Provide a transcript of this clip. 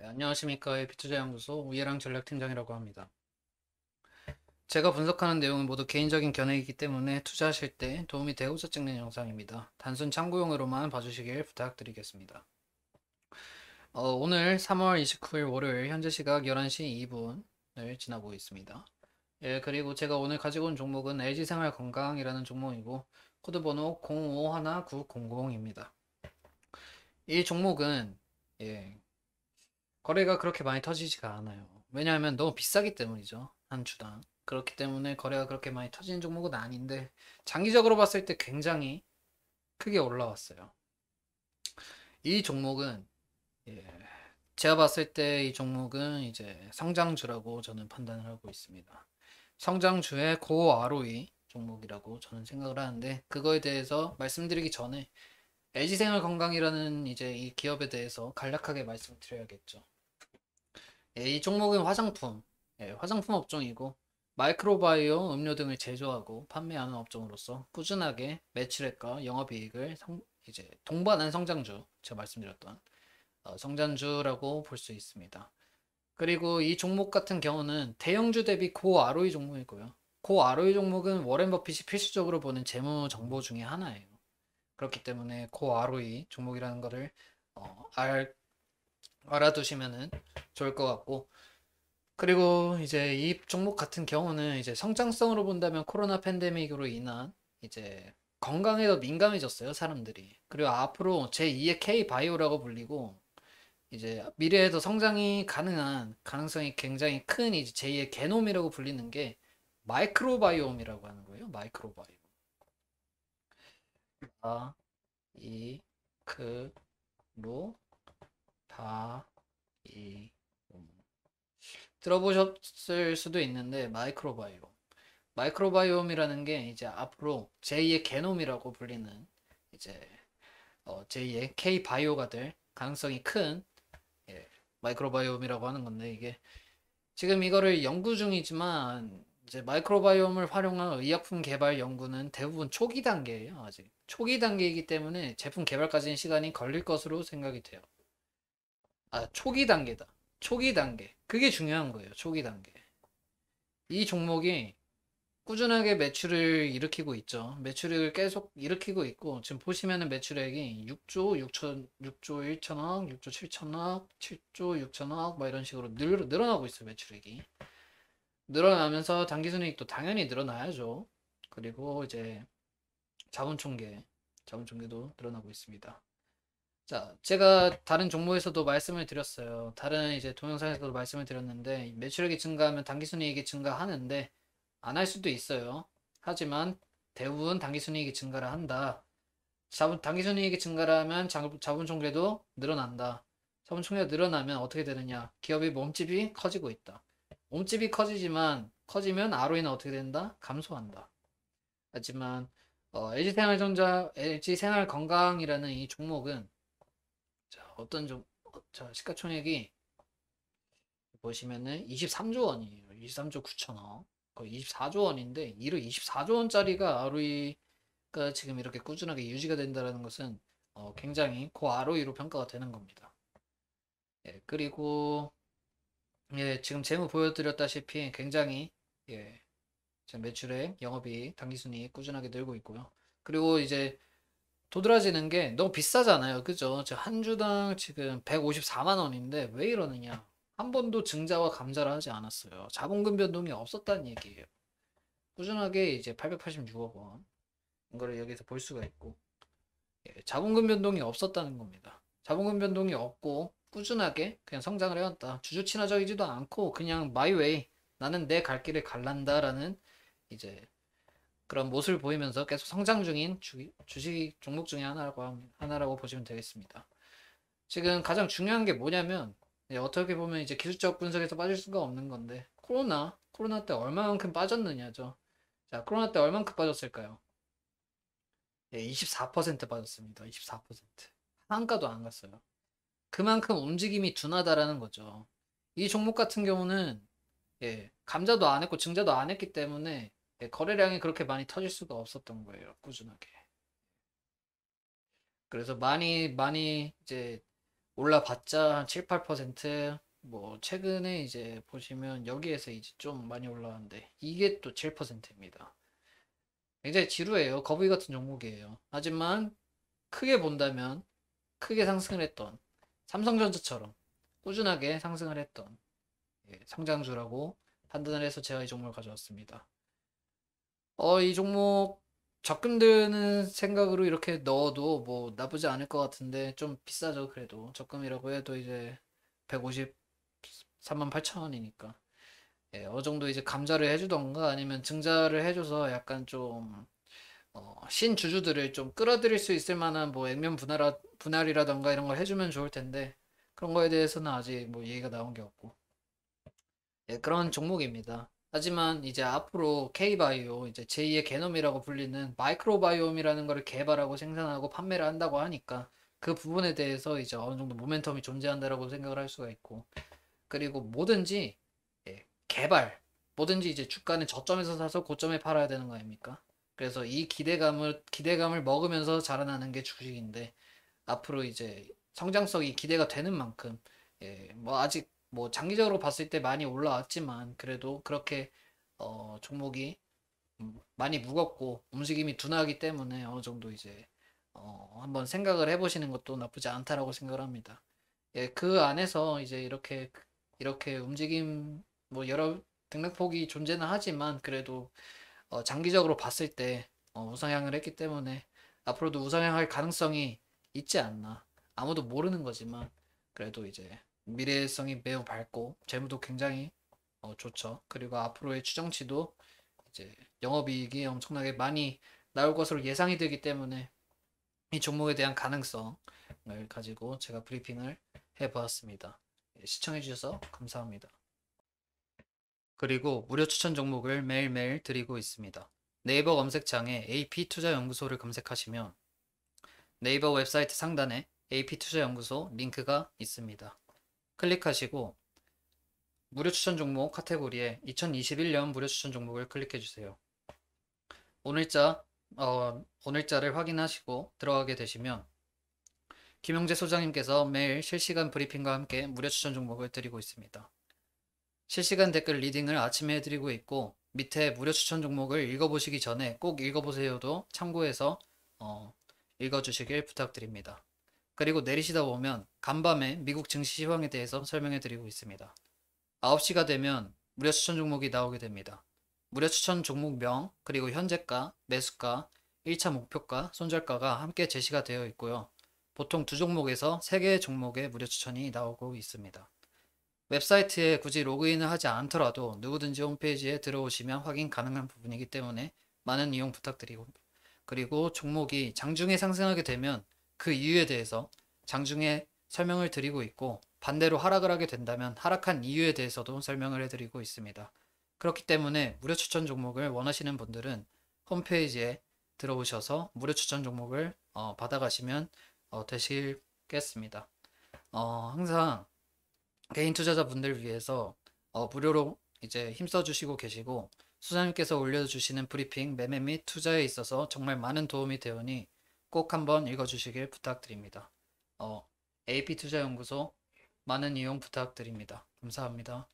네, 안녕하십니까. 비투자연구소 우예랑 전략팀장이라고 합니다. 제가 분석하는 내용은 모두 개인적인 견해이기 때문에 투자하실 때 도움이 되고자 찍는 영상입니다. 단순 참고용으로만 봐주시길 부탁드리겠습니다. 어, 오늘 3월 29일 월요일 현재 시각 11시 2분을 지나고 있습니다. 예, 그리고 제가 오늘 가지고 온 종목은 LG생활건강이라는 종목이고 코드번호 051900입니다. 이 종목은 예, 거래가 그렇게 많이 터지지가 않아요. 왜냐하면 너무 비싸기 때문이죠. 한 주당. 그렇기 때문에 거래가 그렇게 많이 터지는 종목은 아닌데 장기적으로 봤을 때 굉장히 크게 올라왔어요. 이 종목은 예, 제가 봤을 때 이 종목은 이제 성장주라고 저는 판단을 하고 있습니다. 성장주의 고 ROE 종목이라고 저는 생각을 하는데 그거에 대해서 말씀드리기 전에 LG생활 건강이라는 이제 이 기업에 대해서 간략하게 말씀드려야겠죠. A 예, 종목은 화장품, 예, 화장품 업종이고 마이크로바이옴 음료 등을 제조하고 판매하는 업종으로서 꾸준하게 매출액과 영업이익을 성, 이제 동반한 성장주, 제가 말씀드렸던 어, 성장주라고 볼 수 있습니다. 그리고 이 종목 같은 경우는 대형주 대비 고 ROE 종목이고요. 고 ROE 종목은 워렌 버핏이 필수적으로 보는 재무 정보 중의 하나예요. 그렇기 때문에 고 ROE 종목이라는 것을 어, 알 알아두시면 좋을 것 같고 그리고 이제 이 종목 같은 경우는 이제 성장성으로 본다면 코로나 팬데믹으로 인한 이제 건강에 도 민감해졌어요 사람들이 그리고 앞으로 제2의 K바이오라고 불리고 이제 미래에 도 성장이 가능한 가능성이 굉장히 큰 이제 제2의 게놈이라고 불리는 게 마이크로바이옴이라고 하는 거예요 마이크로바이옴 아, 이, 크, 그, 로, 4, 2, 5. 들어보셨을 수도 있는데 마이크로바이옴. 마이크로바이옴이라는 게 이제 앞으로 제2의 개놈이라고 불리는 이제 어, 제2의 K 바이오가 될 가능성이 큰 예, 마이크로바이옴이라고 하는 건데 이게 지금 이거를 연구 중이지만 이제 마이크로바이옴을 활용한 의약품 개발 연구는 대부분 초기 단계예요 아직 초기 단계이기 때문에 제품 개발까지는 시간이 걸릴 것으로 생각이 돼요. 아, 초기 단계다. 초기 단계. 그게 중요한 거예요. 초기 단계. 이 종목이 꾸준하게 매출을 일으키고 있죠. 매출을 계속 일으키고 있고 지금 보시면은 매출액이 6조 6천 6조 1천억, 6조 7천억, 7조 6천억 막 뭐 이런 식으로 늘, 늘어나고 있어요. 매출액이. 늘어나면서 단기순이익도 당연히 늘어나야죠. 그리고 이제 자본총계, 자본총계도 늘어나고 있습니다. 자, 제가 다른 종목에서도 말씀을 드렸어요. 다른 이제 동영상에서도 말씀을 드렸는데 매출액이 증가하면 당기순이익이 증가하는데 안 할 수도 있어요. 하지만 대부분 당기순이익이 증가를 한다. 자본 단기순이익이 증가를 하면 자본 총계도 늘어난다. 자본 총계가 늘어나면 어떻게 되느냐? 기업의 몸집이 커지고 있다. 몸집이 커지지만 커지면 ROE는 어떻게 된다? 감소한다. 하지만 어, LG 생활전자, LG 생활건강이라는 이 종목은 어떤 좀, 어, 자, 시가총액이 보시면은 23조 원이에요. 23조 9천억. 거의 24조 원인데, 1호 24조 원짜리가 ROE가 지금 이렇게 꾸준하게 유지가 된다는 것은 어, 굉장히 고 그 ROE로 평가가 되는 겁니다. 예, 그리고, 예, 지금 재무 보여드렸다시피 굉장히, 예, 매출액, 영업이익, 당기순이익 꾸준하게 늘고 있고요. 그리고 이제 도드라지는 게 너무 비싸잖아요. 그죠? 한 주당 지금 154만 원인데 왜 이러느냐? 한 번도 증자와 감자를 하지 않았어요. 자본금 변동이 없었다는 얘기예요. 꾸준하게 이제 886억 원 이거를 여기서 볼 수가 있고 예, 자본금 변동이 없었다는 겁니다. 자본금 변동이 없고 꾸준하게 그냥 성장을 해왔다. 주주 친화적이지도 않고 그냥 마이웨이 나는 내 갈 길을 갈란다라는 이제 그런 모습을 보이면서 계속 성장 중인 주, 주식 종목 중에 하나라고, 하나라고 보시면 되겠습니다. 지금 가장 중요한 게 뭐냐면 네, 어떻게 보면 이제 기술적 분석에서 빠질 수가 없는 건데 코로나 코로나 때 얼마만큼 빠졌느냐죠. 자 코로나 때 얼만큼 빠졌을까요? 예, 24% 빠졌습니다. 24% 한가도 안 갔어요. 그만큼 움직임이 둔하다라는 거죠. 이 종목 같은 경우는 예, 감자도 안 했고 증자도 안 했기 때문에 예, 거래량이 그렇게 많이 터질 수가 없었던 거예요. 꾸준하게. 그래서 많이 많이 이제 올라봤자 7, 8%뭐 최근에 이제 보시면 여기에서 이제 좀 많이 올라왔는데 이게 또 7%입니다. 굉장히 지루해요. 거북이 같은 종목이에요. 하지만 크게 본다면 크게 상승을 했던 삼성전자처럼 꾸준하게 상승을 했던 성장주라고 예, 판단을 해서 제가 이 종목을 가져왔습니다. 어, 이 종목 적금 드는 생각으로 이렇게 넣어도 뭐 나쁘지 않을 것 같은데 좀 비싸죠 그래도 적금이라고 해도 이제 153만 8천 원이니까 예, 어느 정도 이제 감자를 해주던가 아니면 증자를 해줘서 약간 좀 어, 신주주들을 좀 끌어들일 수 있을 만한 뭐 액면 분할 분할이라던가 이런 걸 해주면 좋을 텐데 그런 거에 대해서는 아직 뭐 얘기가 나온 게 없고 예, 그런 종목입니다. 하지만 이제 앞으로 K바이오, 이제 제2의 개놈이라고 불리는 마이크로바이옴이라는 것을 개발하고 생산하고 판매를 한다고 하니까 그 부분에 대해서 이제 어느 정도 모멘텀이 존재한다라고 생각을 할 수가 있고 그리고 뭐든지 예, 개발 뭐든지 이제 주가는 저점에서 사서 고점에 팔아야 되는 거 아닙니까? 그래서 이 기대감을 기대감을 먹으면서 자라나는 게 주식인데 앞으로 이제 성장성이 기대가 되는 만큼 예, 뭐 아직 뭐 장기적으로 봤을 때 많이 올라왔지만 그래도 그렇게 어 종목이 많이 무겁고 움직임이 둔하기 때문에 어느 정도 이제 어 한번 생각을 해보시는 것도 나쁘지 않다라고 생각을 합니다. 예, 그 안에서 이제 이렇게 이렇게 움직임 뭐 여러 등락폭이 존재는 하지만 그래도 어 장기적으로 봤을 때어 우상향을 했기 때문에 앞으로도 우상향할 가능성이 있지 않나 아무도 모르는 거지만 그래도 이제 미래성이 매우 밝고 재무도 굉장히 어, 좋죠. 그리고 앞으로의 추정치도 이제 영업이익이 엄청나게 많이 나올 것으로 예상이 되기 때문에 이 종목에 대한 가능성을 가지고 제가 브리핑을 해보았습니다. 예, 시청해주셔서 감사합니다. 그리고 무료 추천 종목을 매일매일 드리고 있습니다. 네이버 검색창에 AP투자연구소를 검색하시면 네이버 웹사이트 상단에 AP투자연구소 링크가 있습니다. 클릭하시고 무료 추천 종목 카테고리에 2021년 무료 추천 종목을 클릭해 주세요. 오늘자 어, 오늘자를 확인하시고 들어가게 되시면 김영재 소장님께서 매일 실시간 브리핑과 함께 무료 추천 종목을 드리고 있습니다. 실시간 댓글 리딩을 아침에 해드리고 있고 밑에 무료 추천 종목을 읽어보시기 전에 꼭 읽어보세요도 참고해서 어, 읽어주시길 부탁드립니다. 그리고 내리시다 보면 간밤에 미국 증시 시황에 대해서 설명해 드리고 있습니다. 9시가 되면 무료 추천 종목이 나오게 됩니다. 무료 추천 종목명, 그리고 현재가, 매수가, 1차 목표가, 손절가가 함께 제시가 되어 있고요. 보통 두 종목에서 세개의 종목의 무료 추천이 나오고 있습니다. 웹사이트에 굳이 로그인을 하지 않더라도 누구든지 홈페이지에 들어오시면 확인 가능한 부분이기 때문에 많은 이용 부탁드리고 그리고 종목이 장중에 상승하게 되면 그 이유에 대해서 장중에 설명을 드리고 있고 반대로 하락을 하게 된다면 하락한 이유에 대해서도 설명을 해드리고 있습니다. 그렇기 때문에 무료 추천 종목을 원하시는 분들은 홈페이지에 들어오셔서 무료 추천 종목을 어, 받아가시면 어, 되시겠습니다. 어, 항상 개인 투자자분들 위해서 어, 무료로 이제 힘써 주시고 계시고 수사님께서 올려주시는 브리핑, 매매 및 투자에 있어서 정말 많은 도움이 되오니 꼭 한번 읽어주시길 부탁드립니다. 어, AP투자연구소 많은 이용 부탁드립니다. 감사합니다.